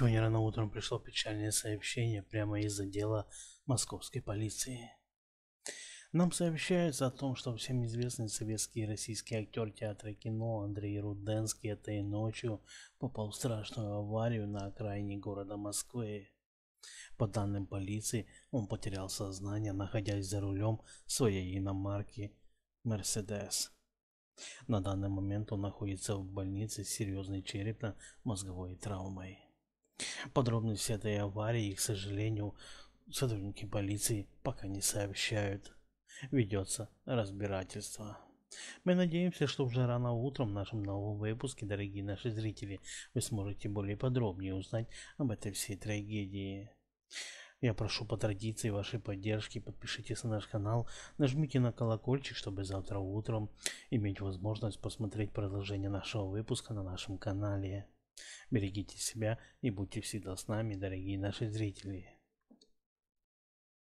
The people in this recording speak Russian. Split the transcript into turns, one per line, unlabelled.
Сегодня рано утром пришло печальное сообщение прямо из отдела московской полиции. Нам сообщается о том, что всем известный советский и российский актер театра и кино Андрей Руденский этой ночью попал в страшную аварию на окраине города Москвы. По данным полиции, он потерял сознание, находясь за рулем своей иномарки «Мерседес». На данный момент он находится в больнице с серьезной черепно-мозговой травмой. Подробности этой аварии, к сожалению, сотрудники полиции пока не сообщают. Ведется разбирательство. Мы надеемся, что уже рано утром в нашем новом выпуске, дорогие наши зрители, вы сможете более подробнее узнать об этой всей трагедии. Я прошу по традиции вашей поддержки, подпишитесь на наш канал, нажмите на колокольчик, чтобы завтра утром иметь возможность посмотреть продолжение нашего выпуска на нашем канале. Берегите себя и будьте всегда с нами, дорогие наши зрители.